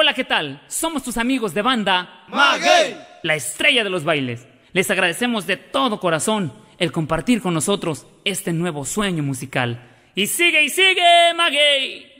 Hola, ¿qué tal? Somos tus amigos de banda Maguey, la estrella de los bailes. Les agradecemos de todo corazón el compartir con nosotros este nuevo sueño musical. Y sigue y sigue, Maguey.